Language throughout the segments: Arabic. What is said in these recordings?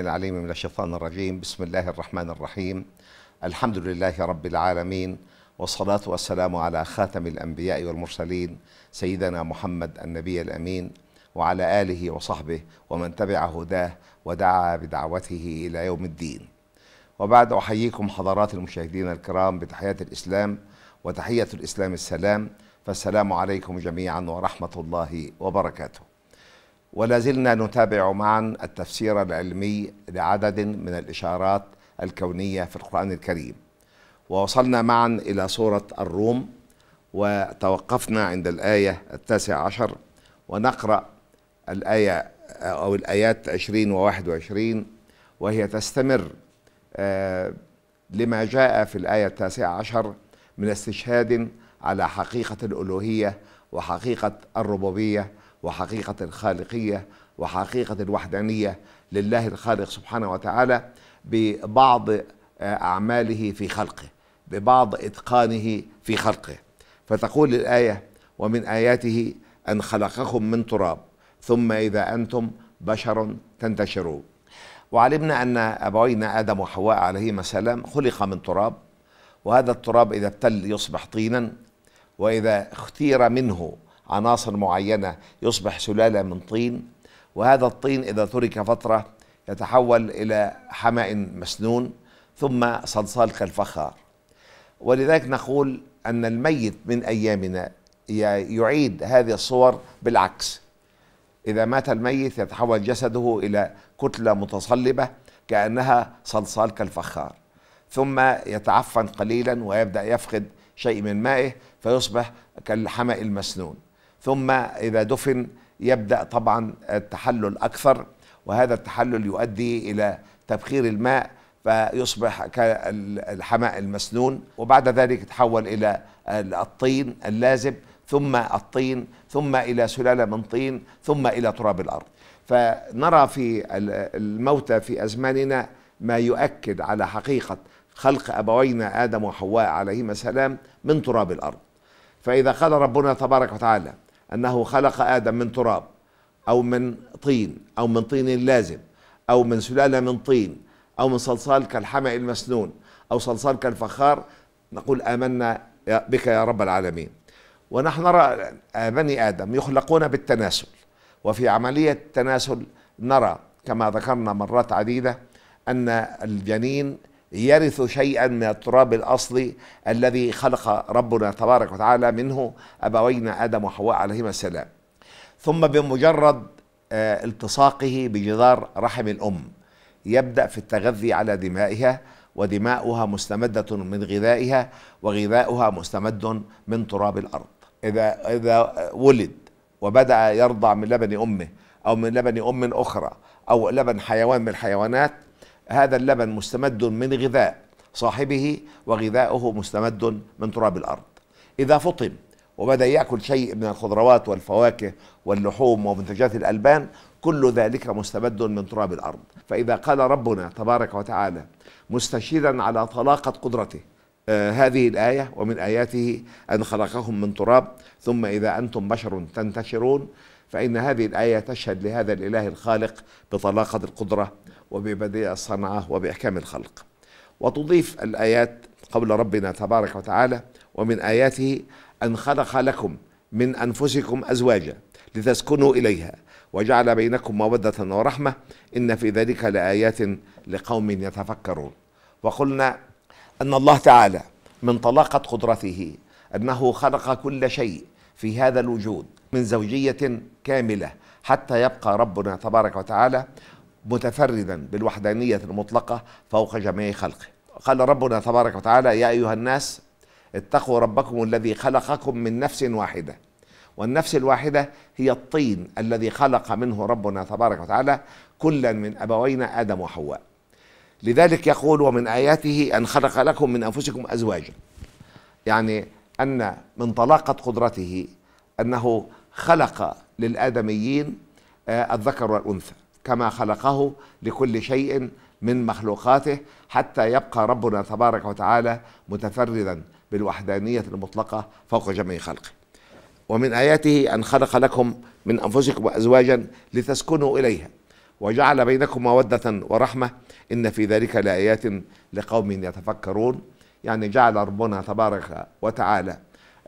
العليم من الشيطان الرجيم بسم الله الرحمن الرحيم الحمد لله رب العالمين والصلاة والسلام على خاتم الأنبياء والمرسلين سيدنا محمد النبي الأمين وعلى آله وصحبه ومن تبع هداه ودعا بدعوته إلى يوم الدين وبعد أحييكم حضرات المشاهدين الكرام بتحية الإسلام وتحية الإسلام السلام فالسلام عليكم جميعا ورحمة الله وبركاته ولا زلنا نتابع معا التفسير العلمي لعدد من الإشارات الكونية في القرآن الكريم ووصلنا معا إلى سورة الروم وتوقفنا عند الآية التاسع عشر ونقرأ الآية أو الآيات 20 و 21 وهي تستمر آه، لما جاء في الآية التاسعة عشر من استشهاد على حقيقة الألوهية وحقيقة الربوبية وحقيقة الخالقية وحقيقة الوحدانية لله الخالق سبحانه وتعالى ببعض آه، أعماله في خلقه ببعض إتقانه في خلقه فتقول الآية ومن آياته أن خلقكم من تراب ثم إذا أنتم بشر تنتشرون وعلمنا أن أبوينا آدم وحواء عليهما السلام خلق من تراب وهذا التراب إذا ابتل يصبح طينا وإذا اختير منه عناصر معينة يصبح سلالة من طين وهذا الطين إذا ترك فترة يتحول إلى حمأ مسنون ثم صلصال كالفخار ولذلك نقول أن الميت من أيامنا يعيد هذه الصور بالعكس إذا مات الميت يتحول جسده إلى كتلة متصلبة كأنها صلصال كالفخار ثم يتعفن قليلا ويبدأ يفقد شيء من مائه فيصبح كالحمأ المسنون ثم إذا دفن يبدأ طبعا التحلل أكثر وهذا التحلل يؤدي إلى تبخير الماء فيصبح كالحماء المسنون وبعد ذلك يتحول إلى الطين اللازب ثم الطين ثم إلى سلالة من طين ثم إلى تراب الأرض فنرى في الموتى في أزماننا ما يؤكد على حقيقة خلق أبوينا آدم وحواء عليهما السلام من تراب الأرض فإذا قال ربنا تبارك وتعالى أنه خلق آدم من تراب أو من طين أو من طين لازم أو من سلالة من طين أو من صلصال كالحمأ المسنون أو صلصال كالفخار نقول آمنا بك يا رب العالمين ونحن نرى آه، بني آدم يخلقون بالتناسل وفي عملية التناسل نرى كما ذكرنا مرات عديدة أن الجنين يرث شيئا من التراب الاصلي الذي خلق ربنا تبارك وتعالى منه ابوينا ادم وحواء عليهما السلام ثم بمجرد آه، التصاقه بجدار رحم الام يبدا في التغذي على دمائها ودماؤها مستمده من غذائها وغذاؤها مستمد من تراب الارض اذا اذا ولد وبدا يرضع من لبن امه او من لبن ام اخرى او لبن حيوان من الحيوانات هذا اللبن مستمد من غذاء صاحبه وغذاؤه مستمد من تراب الارض اذا فطم وبدا ياكل شيء من الخضروات والفواكه واللحوم ومنتجات الالبان كل ذلك مستمد من تراب الارض فاذا قال ربنا تبارك وتعالى مستشيرا على طلاقه قدرته آه هذه الايه ومن اياته ان خلقهم من تراب ثم اذا انتم بشر تنتشرون فان هذه الايه تشهد لهذا الاله الخالق بطلاقه القدره وببديع الصنعة وبإحكام الخلق وتضيف الآيات قول ربنا تبارك وتعالى ومن آياته أن خلق لكم من أنفسكم أزواجا لتسكنوا إليها وجعل بينكم مودة ورحمة إن في ذلك لآيات لقوم يتفكرون وقلنا أن الله تعالى من طلاقة قدرته أنه خلق كل شيء في هذا الوجود من زوجية كاملة حتى يبقى ربنا تبارك وتعالى متفردا بالوحدانية المطلقة فوق جميع خلقه قال ربنا تبارك وتعالى يا أيها الناس اتقوا ربكم الذي خلقكم من نفس واحدة والنفس الواحدة هي الطين الذي خلق منه ربنا تبارك وتعالى كلا من أبوينا آدم وحواء لذلك يقول ومن آياته أن خلق لكم من أنفسكم أزواجا يعني أن من طلاقة قدرته أنه خلق للآدميين آه، الذكر والأنثى كما خلقه لكل شيء من مخلوقاته حتى يبقى ربنا تبارك وتعالى متفردا بالوحدانيه المطلقه فوق جميع خلقه. ومن اياته ان خلق لكم من انفسكم ازواجا لتسكنوا اليها وجعل بينكم موده ورحمه ان في ذلك لايات لقوم يتفكرون يعني جعل ربنا تبارك وتعالى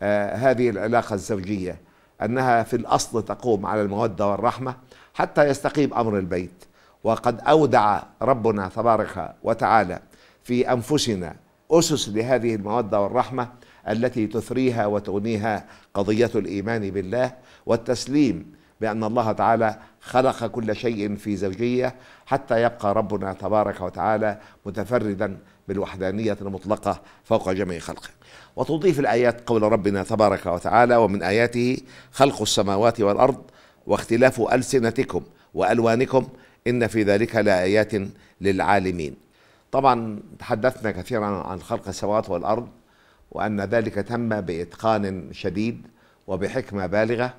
آه هذه العلاقه الزوجيه انها في الاصل تقوم على الموده والرحمه حتى يستقيم امر البيت وقد اودع ربنا تبارك وتعالى في انفسنا اسس لهذه الموده والرحمه التي تثريها وتغنيها قضيه الايمان بالله والتسليم بان الله تعالى خلق كل شيء في زوجيه حتى يبقى ربنا تبارك وتعالى متفردا بالوحدانيه المطلقه فوق جميع خلقه. وتضيف الايات قول ربنا تبارك وتعالى ومن اياته خلق السماوات والارض واختلاف ألسنتكم وألوانكم إن في ذلك لآيات للعالمين طبعا تحدثنا كثيرا عن خلق السماوات والأرض وأن ذلك تم بإتقان شديد وبحكمة بالغة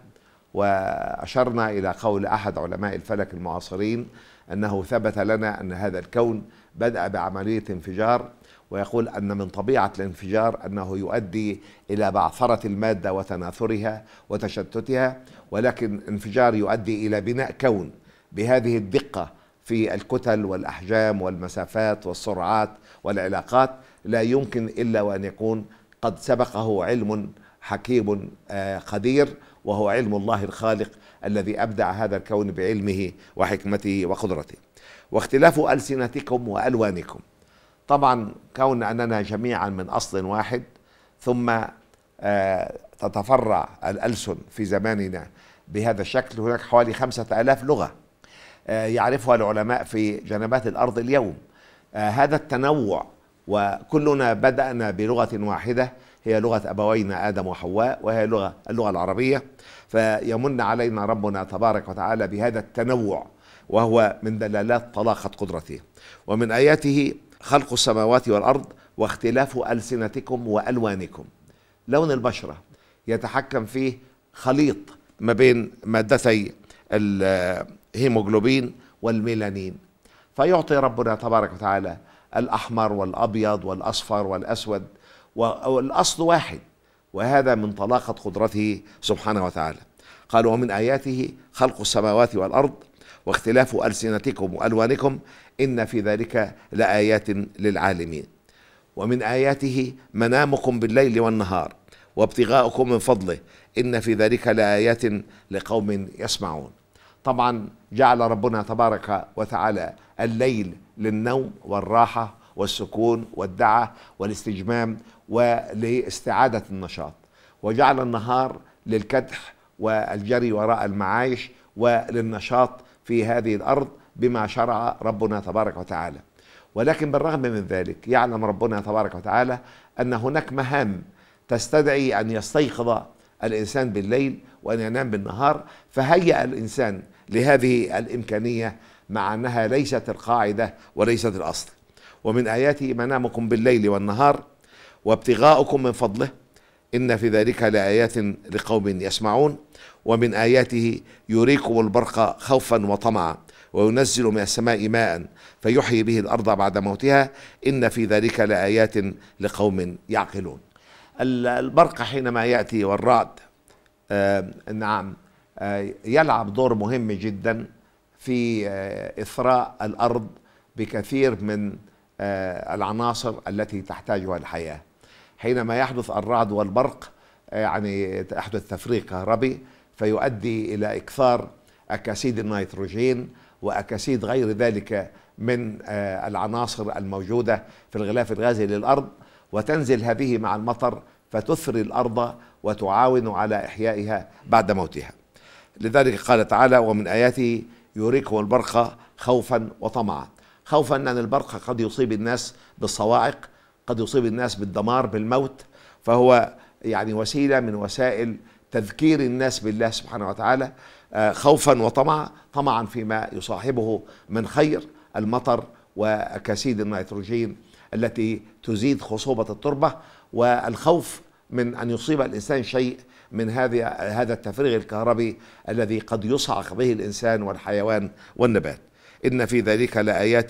وأشرنا إلى قول أحد علماء الفلك المعاصرين أنه ثبت لنا أن هذا الكون بدأ بعملية انفجار ويقول أن من طبيعة الانفجار أنه يؤدي إلى بعثرة المادة وتناثرها وتشتتها ولكن انفجار يؤدي إلى بناء كون بهذه الدقة في الكتل والأحجام والمسافات والسرعات والعلاقات لا يمكن إلا وأن يكون قد سبقه علم حكيم آه، قدير وهو علم الله الخالق الذي أبدع هذا الكون بعلمه وحكمته وقدرته واختلاف ألسنتكم وألوانكم طبعا كون أننا جميعا من أصل واحد ثم آه، تتفرع الألسن في زماننا بهذا الشكل هناك حوالي خمسة ألاف لغة آه، يعرفها العلماء في جنبات الأرض اليوم آه، هذا التنوع وكلنا بدأنا بلغة واحدة هي لغة أبوينا آدم وحواء وهي لغة اللغة العربية فيمن علينا ربنا تبارك وتعالى بهذا التنوع وهو من دلالات طلاقة قدرته ومن آياته خلق السماوات والأرض واختلاف ألسنتكم وألوانكم لون البشرة يتحكم فيه خليط ما بين مادتي الهيموجلوبين والميلانين فيعطي ربنا تبارك وتعالى الأحمر والأبيض والأصفر والأسود والأصل واحد وهذا من طلاقة قدرته سبحانه وتعالى قال ومن آياته خلق السماوات والأرض واختلاف ألسنتكم وألوانكم إن في ذلك لآيات للعالمين ومن آياته منامكم بالليل والنهار وابتغاؤكم من فضله إن في ذلك لآيات لقوم يسمعون طبعا جعل ربنا تبارك وتعالى الليل للنوم والراحة والسكون والدعة والاستجمام ولاستعادة النشاط وجعل النهار للكدح والجري وراء المعايش وللنشاط في هذه الأرض بما شرع ربنا تبارك وتعالى ولكن بالرغم من ذلك يعلم ربنا تبارك وتعالى أن هناك مهام تستدعي أن يستيقظ الإنسان بالليل وأن ينام بالنهار فهيأ الإنسان لهذه الإمكانية مع أنها ليست القاعدة وليست الأصل ومن آياته منامكم بالليل والنهار وابتغاؤكم من فضله إن في ذلك لآيات لقوم يسمعون ومن آياته يريكم البرق خوفا وطمعا وينزل من السماء ماء فيحيي به الأرض بعد موتها إن في ذلك لآيات لقوم يعقلون البرق حينما يأتي والرعد آه نعم آه يلعب دور مهم جدا في آه إثراء الأرض بكثير من آه، العناصر التي تحتاجها الحياة حينما يحدث الرعد والبرق آه، يعني تحدث تفريق كهربي فيؤدي إلى إكثار أكاسيد النيتروجين وأكاسيد غير ذلك من آه، العناصر الموجودة في الغلاف الغازي للأرض وتنزل هذه مع المطر فتثري الأرض وتعاون على إحيائها بعد موتها لذلك قال تعالى ومن آياته يريكم البرق خوفا وطمعا خوفا أن البرق قد يصيب الناس بالصواعق قد يصيب الناس بالدمار بالموت فهو يعني وسيلة من وسائل تذكير الناس بالله سبحانه وتعالى آه، خوفا وطمعا طمعا فيما يصاحبه من خير المطر وأكاسيد النيتروجين التي تزيد خصوبة التربة والخوف من أن يصيب الإنسان شيء من هذه هذا التفريغ الكهربي الذي قد يصعق به الإنسان والحيوان والنبات إن في ذلك لآيات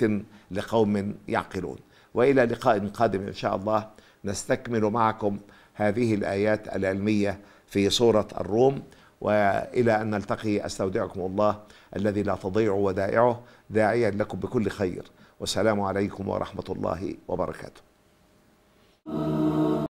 لقوم يعقلون وإلى لقاء قادم إن شاء الله نستكمل معكم هذه الآيات العلمية في سورة الروم وإلى أن نلتقي أستودعكم الله الذي لا تضيع ودائعه داعيا لكم بكل خير والسلام عليكم ورحمة الله وبركاته